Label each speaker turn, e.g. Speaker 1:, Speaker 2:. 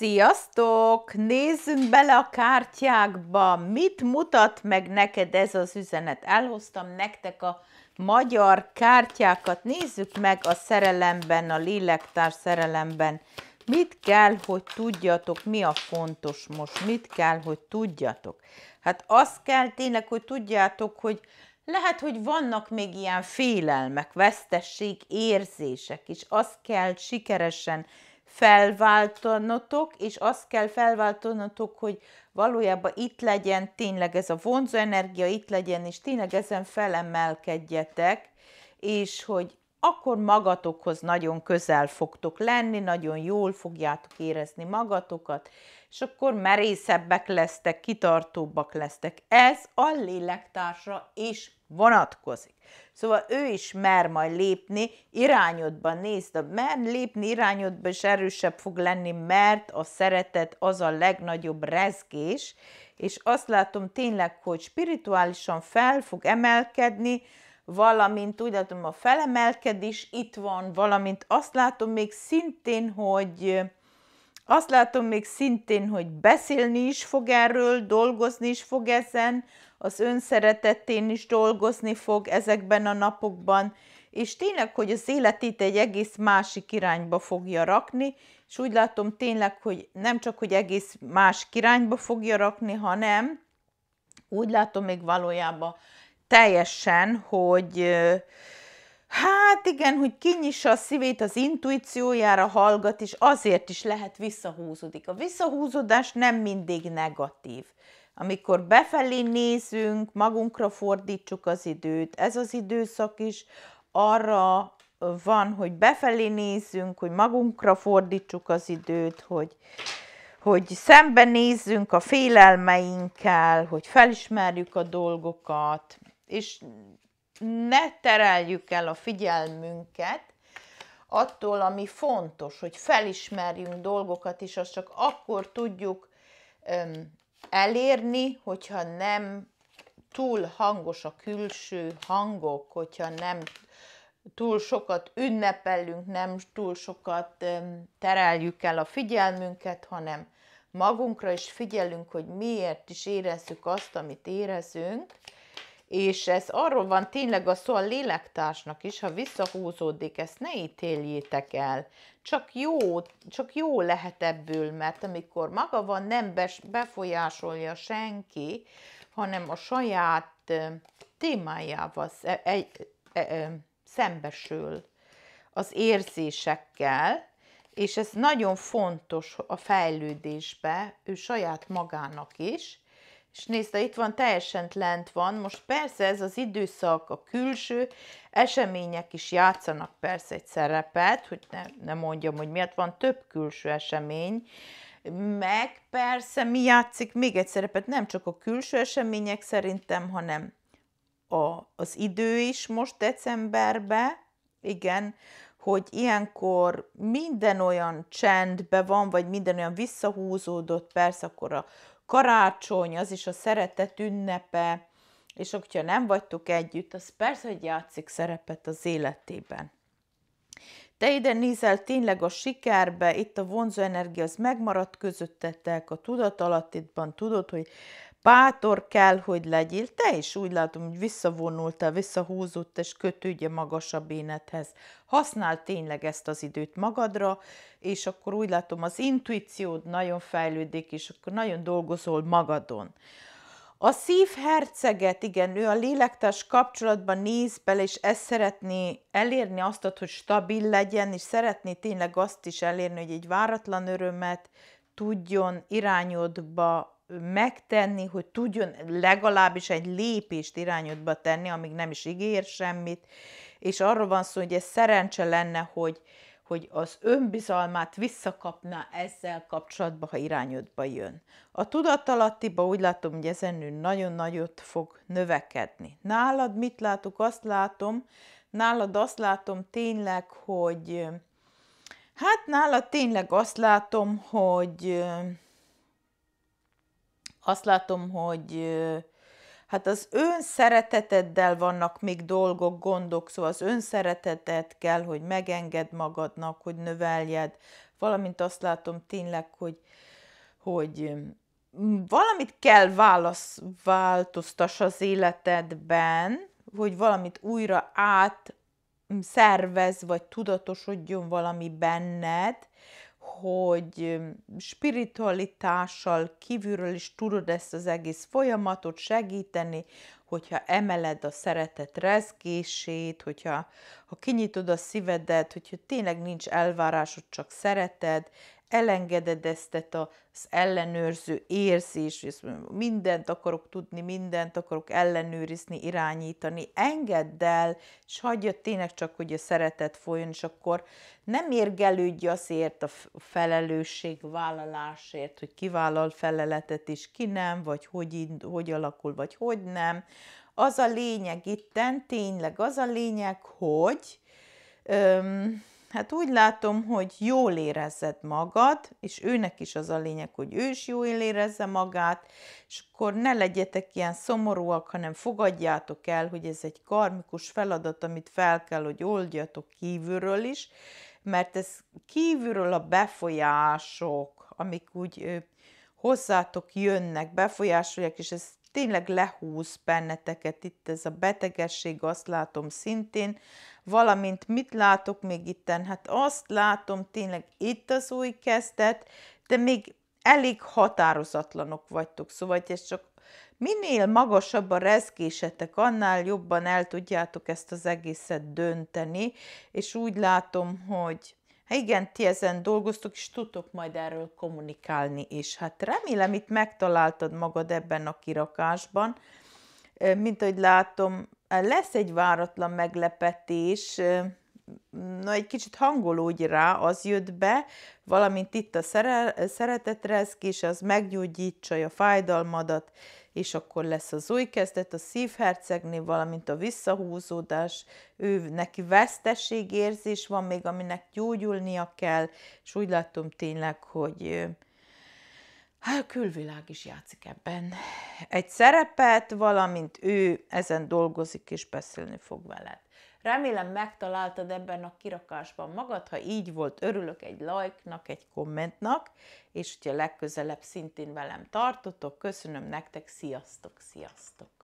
Speaker 1: Sziasztok! Nézzünk bele a kártyákba. Mit mutat meg neked ez az üzenet? Elhoztam nektek a magyar kártyákat. Nézzük meg a szerelemben, a lélektár szerelemben. Mit kell, hogy tudjatok? Mi a fontos most? Mit kell, hogy tudjatok? Hát azt kell tényleg, hogy tudjátok, hogy lehet, hogy vannak még ilyen félelmek, vesztesség, érzések is. Azt kell sikeresen felváltanatok, és azt kell felváltanatok, hogy valójában itt legyen tényleg ez a vonzó energia, itt legyen, és tényleg ezen felemelkedjetek, és hogy akkor magatokhoz nagyon közel fogtok lenni, nagyon jól fogjátok érezni magatokat, és akkor merészebbek lesztek, kitartóbbak lesztek. Ez a lélektársra is vonatkozik. Szóval ő is mer majd lépni, irányodban nézd, a mer lépni irányodban is erősebb fog lenni, mert a szeretet az a legnagyobb rezgés, és azt látom tényleg, hogy spirituálisan fel fog emelkedni, valamint úgy látom a felemelkedés itt van, valamint azt látom még szintén, hogy azt látom még szintén, hogy beszélni is fog erről, dolgozni is fog ezen, az önszeretetén is dolgozni fog ezekben a napokban, és tényleg, hogy az életét egy egész másik irányba fogja rakni, és úgy látom tényleg, hogy nem csak, hogy egész más irányba fogja rakni, hanem úgy látom még valójában teljesen, hogy hát igen, hogy kinyissa a szívét az intuíciójára, hallgat, és azért is lehet visszahúzódik. A visszahúzódás nem mindig negatív. Amikor befelé nézünk, magunkra fordítsuk az időt, ez az időszak is arra van, hogy befelé nézzünk, hogy magunkra fordítsuk az időt, hogy, hogy szembenézzünk a félelmeinkkel, hogy felismerjük a dolgokat, és ne tereljük el a figyelmünket attól, ami fontos, hogy felismerjünk dolgokat, és azt csak akkor tudjuk öm, elérni, hogyha nem túl hangos a külső hangok, hogyha nem túl sokat ünnepelünk, nem túl sokat tereljük el a figyelmünket, hanem magunkra is figyelünk, hogy miért is érezzük azt, amit érezünk, és ez arról van tényleg a szó a lélektársnak is, ha visszahúzódik, ezt ne ítéljétek el. Csak jó, csak jó lehet ebből, mert amikor maga van, nem befolyásolja senki, hanem a saját témájával e-, e-, szembesül az érzésekkel, és ez nagyon fontos a fejlődésbe, ő saját magának is, és nézd, itt van, teljesen lent van. Most persze ez az időszak, a külső események is játszanak persze egy szerepet, hogy ne, ne mondjam, hogy miért van több külső esemény, meg persze mi játszik még egy szerepet, nem csak a külső események szerintem, hanem a, az idő is most decemberben, igen, hogy ilyenkor minden olyan csendbe van, vagy minden olyan visszahúzódott, persze akkor a karácsony, az is a szeretet ünnepe, és hogyha nem vagytok együtt, az persze, hogy játszik szerepet az életében. Te ide nézel tényleg a sikerbe, itt a vonzó energia az megmaradt közöttetek, a tudatalattidban tudod, hogy bátor kell, hogy legyél. Te is úgy látom, hogy visszavonultál, visszahúzott és kötődj a magasabb énethez. Használ tényleg ezt az időt magadra, és akkor úgy látom, az intuíciód nagyon fejlődik, és akkor nagyon dolgozol magadon. A szív herceget, igen, ő a lélektárs kapcsolatban néz bele, és ezt szeretné elérni, azt, hogy stabil legyen, és szeretné tényleg azt is elérni, hogy egy váratlan örömet tudjon irányodba megtenni, hogy tudjon legalábbis egy lépést irányodba tenni, amíg nem is ígér semmit, és arról van szó, hogy ez szerencse lenne, hogy hogy az önbizalmát visszakapná ezzel kapcsolatban, ha irányodba jön. A tudatalattiba úgy látom, hogy ezen nagyon nagyot fog növekedni. Nálad mit látok? Azt látom, nálad azt látom tényleg, hogy hát nálad tényleg azt látom, hogy azt látom, hogy hát az önszereteteddel vannak még dolgok, gondok, szóval az önszeretetet kell, hogy megenged magadnak, hogy növeljed, valamint azt látom tényleg, hogy, hogy mm, valamit kell válasz, változtass az életedben, hogy valamit újra át mm, szervez, vagy tudatosodjon valami benned, hogy spiritualitással kívülről is tudod ezt az egész folyamatot segíteni, hogyha emeled a szeretet rezgését, hogyha ha kinyitod a szívedet, hogyha tényleg nincs elvárásod, csak szereted, elengeded ezt az ellenőrző érzést, mindent akarok tudni, mindent akarok ellenőrizni, irányítani, engedd el, és hagyja tényleg csak, hogy a szeretet folyjon, és akkor nem érgelődj azért a felelősség vállalásért, hogy vállal feleletet, és ki nem, vagy hogy, hogy alakul, vagy hogy nem. Az a lényeg itten, tényleg az a lényeg, hogy... Öm, hát úgy látom, hogy jól érezzed magad, és őnek is az a lényeg, hogy ő is jól érezze magát, és akkor ne legyetek ilyen szomorúak, hanem fogadjátok el, hogy ez egy karmikus feladat, amit fel kell, hogy oldjatok kívülről is, mert ez kívülről a befolyások, amik úgy hozzátok jönnek, befolyásolják, és ez tényleg lehúz benneteket. Itt ez a betegesség, azt látom szintén, valamint mit látok még itten? Hát azt látom, tényleg itt az új kezdet, de még elég határozatlanok vagytok, szóval ez csak minél magasabb a rezgésetek, annál jobban el tudjátok ezt az egészet dönteni, és úgy látom, hogy ha igen, ti ezen dolgoztok, és tudtok majd erről kommunikálni is. Hát remélem, itt megtaláltad magad ebben a kirakásban. Mint ahogy látom, lesz egy váratlan meglepetés, na egy kicsit hangolódj rá, az jött be, valamint itt a szeretetre, szeretetrezk, és az meggyógyítsa a fájdalmadat, és akkor lesz az új kezdet, a szívhercegnél, valamint a visszahúzódás, ő neki veszteségérzés van még, aminek gyógyulnia kell, és úgy látom tényleg, hogy hát a külvilág is játszik ebben egy szerepet, valamint ő ezen dolgozik és beszélni fog veled. Remélem megtaláltad ebben a kirakásban magad, ha így volt, örülök egy lajknak, egy kommentnak, és hogyha legközelebb szintén velem tartotok, köszönöm nektek, sziasztok, sziasztok!